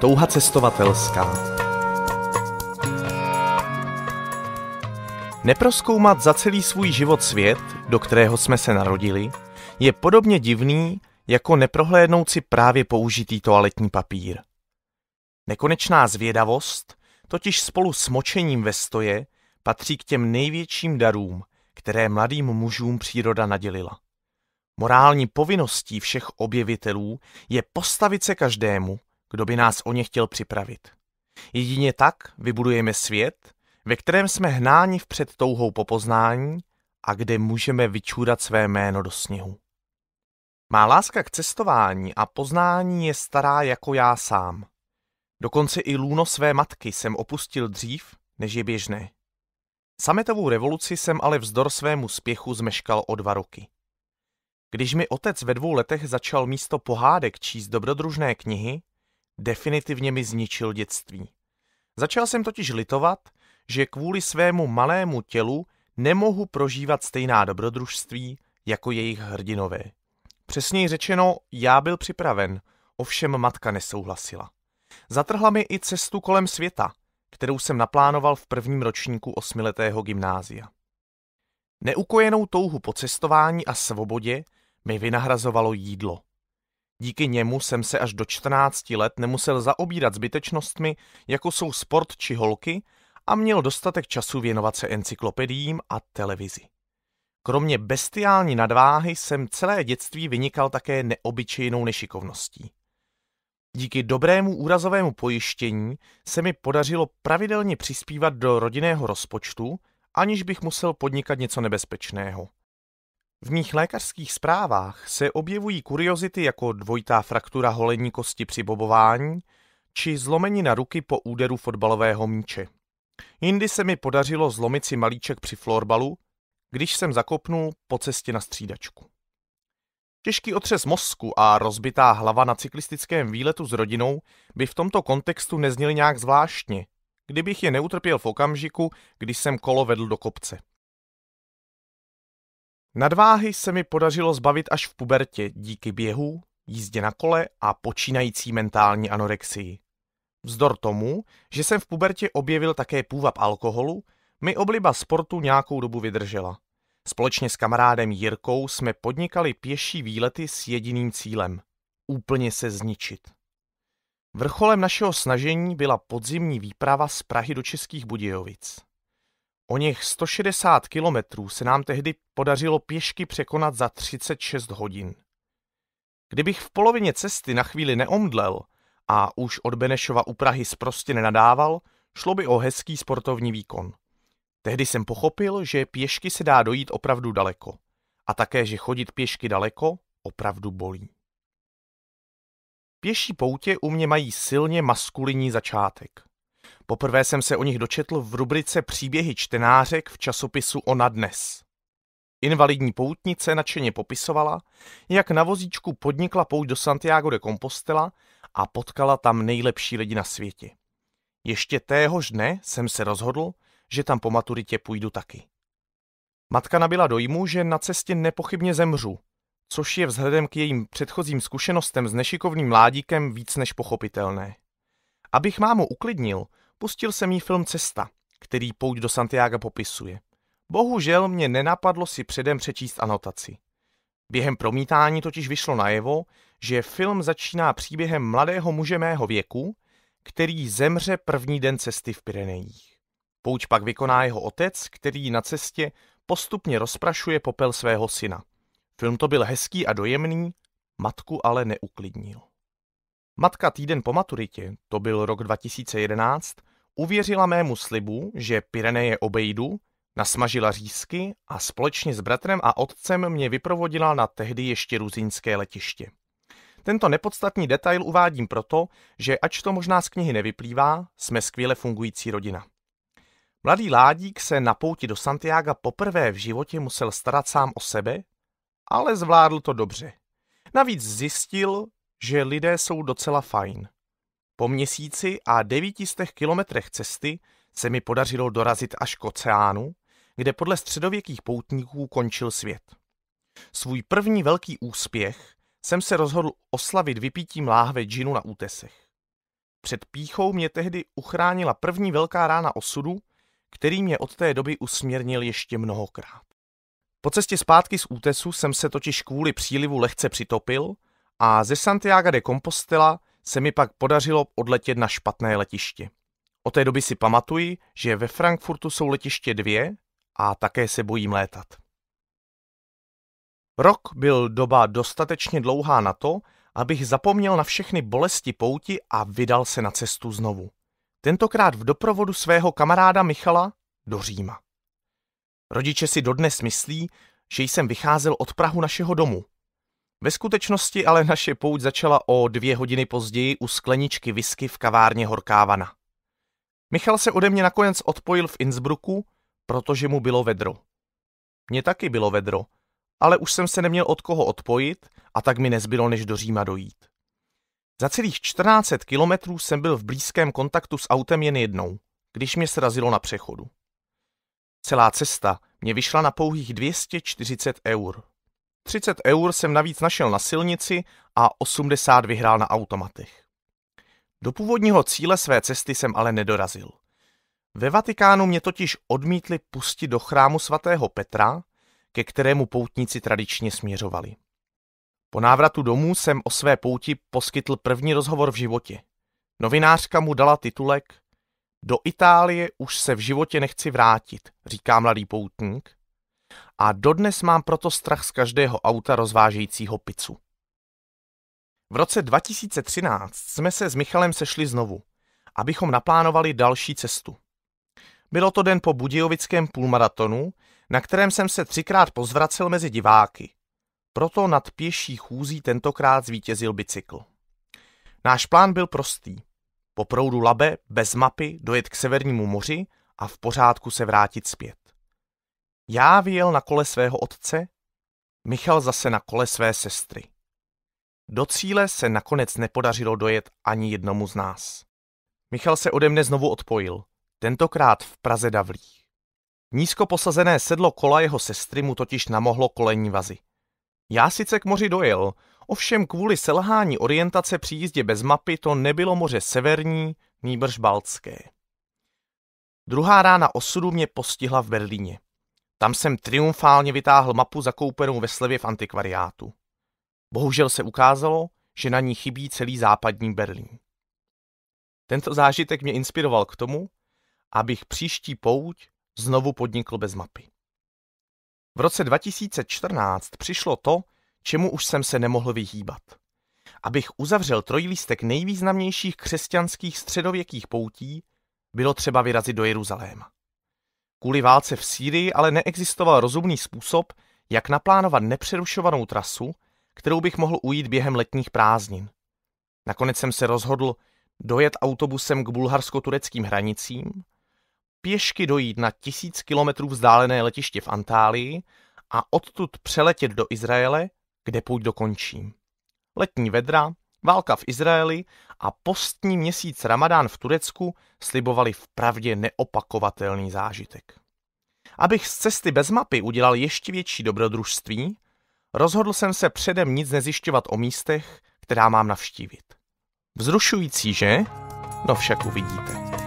Touha cestovatelská. Neproskoumat za celý svůj život svět, do kterého jsme se narodili, je podobně divný, jako neprohlédnout si právě použitý toaletní papír. Nekonečná zvědavost, totiž spolu s močením ve stoje, patří k těm největším darům, které mladým mužům příroda nadělila. Morální povinností všech objevitelů je postavit se každému, kdo by nás o ně chtěl připravit. Jedině tak vybudujeme svět, ve kterém jsme hnáni vpřed touhou po poznání a kde můžeme vyčůrat své jméno do sněhu. Má láska k cestování a poznání je stará jako já sám. Dokonce i lůno své matky jsem opustil dřív, než je běžné. Sametovou revoluci jsem ale vzdor svému spěchu zmeškal o dva roky. Když mi otec ve dvou letech začal místo pohádek číst dobrodružné knihy, Definitivně mi zničil dětství. Začal jsem totiž litovat, že kvůli svému malému tělu nemohu prožívat stejná dobrodružství jako jejich hrdinové. Přesněji řečeno, já byl připraven, ovšem matka nesouhlasila. Zatrhla mi i cestu kolem světa, kterou jsem naplánoval v prvním ročníku osmiletého gymnázia. Neukojenou touhu po cestování a svobodě mi vynahrazovalo jídlo. Díky němu jsem se až do 14 let nemusel zaobírat zbytečnostmi, jako jsou sport či holky, a měl dostatek času věnovat se encyklopediím a televizi. Kromě bestiální nadváhy jsem celé dětství vynikal také neobyčejnou nešikovností. Díky dobrému úrazovému pojištění se mi podařilo pravidelně přispívat do rodinného rozpočtu, aniž bych musel podnikat něco nebezpečného. V mých lékařských zprávách se objevují kuriozity jako dvojitá fraktura holení kosti při bobování či zlomenina ruky po úderu fotbalového míče. Jindy se mi podařilo zlomit si malíček při florbalu, když jsem zakopnul po cestě na střídačku. Těžký otřes mozku a rozbitá hlava na cyklistickém výletu s rodinou by v tomto kontextu nezněly nějak zvláštně, kdybych je neutrpěl v okamžiku, kdy jsem kolo vedl do kopce. Nadváhy se mi podařilo zbavit až v pubertě díky běhu, jízdě na kole a počínající mentální anorexii. Vzdor tomu, že jsem v pubertě objevil také půvab alkoholu, mi obliba sportu nějakou dobu vydržela. Společně s kamarádem Jirkou jsme podnikali pěší výlety s jediným cílem – úplně se zničit. Vrcholem našeho snažení byla podzimní výprava z Prahy do Českých Budějovic. O něch 160 kilometrů se nám tehdy podařilo pěšky překonat za 36 hodin. Kdybych v polovině cesty na chvíli neomdlel a už od Benešova u Prahy sprostě nenadával, šlo by o hezký sportovní výkon. Tehdy jsem pochopil, že pěšky se dá dojít opravdu daleko. A také, že chodit pěšky daleko opravdu bolí. Pěší poutě u mě mají silně maskulinní začátek. Poprvé jsem se o nich dočetl v rubrice Příběhy čtenářek v časopisu Ona dnes. Invalidní poutnice nadšeně popisovala, jak na vozíčku podnikla pouť do Santiago de Compostela a potkala tam nejlepší lidi na světě. Ještě téhož dne jsem se rozhodl, že tam po maturitě půjdu taky. Matka nabila dojmu, že na cestě nepochybně zemřu, což je vzhledem k jejím předchozím zkušenostem s nešikovným mládíkem víc než pochopitelné. Abych mámu uklidnil, Pustil jsem jí film Cesta, který pouť do Santiago popisuje. Bohužel mě nenapadlo si předem přečíst anotaci. Během promítání totiž vyšlo najevo, že film začíná příběhem mladého muže mého věku, který zemře první den cesty v Pyrenejích. Pouč pak vykoná jeho otec, který na cestě postupně rozprašuje popel svého syna. Film to byl hezký a dojemný, matku ale neuklidnil. Matka týden po maturitě, to byl rok 2011, Uvěřila mému slibu, že Pireneje obejdu, nasmažila řízky a společně s bratrem a otcem mě vyprovodila na tehdy ještě ruzinské letiště. Tento nepodstatný detail uvádím proto, že ač to možná z knihy nevyplývá, jsme skvěle fungující rodina. Mladý ládík se na pouti do Santiaga poprvé v životě musel starat sám o sebe, ale zvládl to dobře. Navíc zjistil, že lidé jsou docela fajn. Po měsíci a devítistech kilometrech cesty se mi podařilo dorazit až k oceánu, kde podle středověkých poutníků končil svět. Svůj první velký úspěch jsem se rozhodl oslavit vypítím láhve džinu na útesech. Před píchou mě tehdy uchránila první velká rána osudu, který mě od té doby usměrnil ještě mnohokrát. Po cestě zpátky z útesu jsem se totiž kvůli přílivu lehce přitopil a ze Santiago de Compostela se mi pak podařilo odletět na špatné letiště. O té doby si pamatuji, že ve Frankfurtu jsou letiště dvě a také se bojím létat. Rok byl doba dostatečně dlouhá na to, abych zapomněl na všechny bolesti pouti a vydal se na cestu znovu. Tentokrát v doprovodu svého kamaráda Michala do Říma. Rodiče si dodnes myslí, že jsem vycházel od Prahu našeho domu, ve skutečnosti ale naše pouť začala o dvě hodiny později u skleničky whisky v kavárně Horkávana. Michal se ode mě nakonec odpojil v Innsbrucku, protože mu bylo vedro. Mně taky bylo vedro, ale už jsem se neměl od koho odpojit a tak mi nezbylo, než do Říma dojít. Za celých 14 kilometrů jsem byl v blízkém kontaktu s autem jen jednou, když mě srazilo na přechodu. Celá cesta mě vyšla na pouhých 240 eur. 30 eur jsem navíc našel na silnici a 80 vyhrál na automatech. Do původního cíle své cesty jsem ale nedorazil. Ve Vatikánu mě totiž odmítli pustit do chrámu svatého Petra, ke kterému poutníci tradičně směřovali. Po návratu domů jsem o své pouti poskytl první rozhovor v životě. Novinářka mu dala titulek Do Itálie už se v životě nechci vrátit, říká mladý poutník a dodnes mám proto strach z každého auta rozvážejícího pizzu. V roce 2013 jsme se s Michalem sešli znovu, abychom naplánovali další cestu. Bylo to den po Budějovickém půlmaratonu, na kterém jsem se třikrát pozvracel mezi diváky. Proto nad pěší chůzí tentokrát zvítězil bicykl. Náš plán byl prostý. Po proudu Labe, bez mapy, dojet k severnímu moři a v pořádku se vrátit zpět. Já vyjel na kole svého otce, Michal zase na kole své sestry. Do cíle se nakonec nepodařilo dojet ani jednomu z nás. Michal se ode mne znovu odpojil, tentokrát v Praze Davlích. Nízko posazené sedlo kola jeho sestry mu totiž namohlo kolení vazy. Já sice k moři dojel, ovšem kvůli selhání orientace při jízdě bez mapy to nebylo moře severní, nýbrž baltské. Druhá rána osudu mě postihla v Berlíně. Tam jsem triumfálně vytáhl mapu zakoupenou ve slevě v antikvariátu. Bohužel se ukázalo, že na ní chybí celý západní Berlín. Tento zážitek mě inspiroval k tomu, abych příští pouť znovu podnikl bez mapy. V roce 2014 přišlo to, čemu už jsem se nemohl vyhýbat. Abych uzavřel trojlístek nejvýznamnějších křesťanských středověkých poutí, bylo třeba vyrazit do Jeruzaléma. Kvůli válce v Sýrii ale neexistoval rozumný způsob, jak naplánovat nepřerušovanou trasu, kterou bych mohl ujít během letních prázdnin. Nakonec jsem se rozhodl dojet autobusem k bulharsko-tureckým hranicím, pěšky dojít na tisíc kilometrů vzdálené letiště v Antálii a odtud přeletět do Izraele, kde půjď dokončím. Letní vedra, Válka v Izraeli a postní měsíc Ramadán v Turecku slibovali vpravdě neopakovatelný zážitek. Abych z cesty bez mapy udělal ještě větší dobrodružství, rozhodl jsem se předem nic nezjišťovat o místech, která mám navštívit. Vzrušující, že? No však uvidíte.